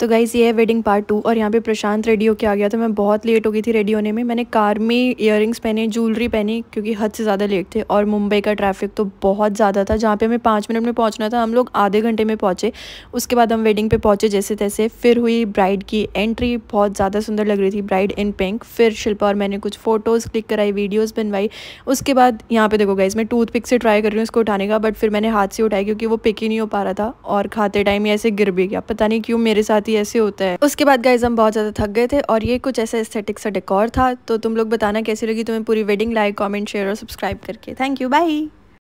तो गाइज़ ये है वेडिंग पार्ट टू और यहाँ पे प्रशांत रेडी होके आ गया था मैं बहुत लेट हो गई थी रेडी होने में मैंने कार में इयर पहने ज्वेलरी पहनी क्योंकि हद से ज़्यादा लेट थे और मुंबई का ट्रैफिक तो बहुत ज़्यादा था जहाँ पे हमें पाँच मिनट में पहुँचना था हम लोग आधे घंटे में पहुँचे उसके बाद हम वेडिंग पर पहुँचे जैसे तैसे फिर हुई ब्राइड की एंट्री बहुत ज़्यादा सुंदर लग रही थी ब्राइड इन पिंक फिर शिल्पा और मैंने कुछ फ़ोटोज़ क्लिक कराई वीडियोज़ बनवाई उसके बाद यहाँ पर देखो गाइज़ मैं टूथ से ट्राई कर रही हूँ उसको उठाने का बट फिर मैंने हाथ से उठाया क्योंकि वो पिक ही नहीं हो पा रहा था और खाते टाइम ऐसे गिर भी गया पता नहीं क्यों मेरे साथ होती है ऐसे होता है उसके बाद गाइज हम बहुत ज़्यादा थक गए थे और ये कुछ ऐसा एस्थेटिक सा डेकोर था तो तुम लोग बताना कैसी लगी तुम्हें पूरी वेडिंग लाइक कॉमेंट शेयर और सब्सक्राइब करके थैंक यू बाई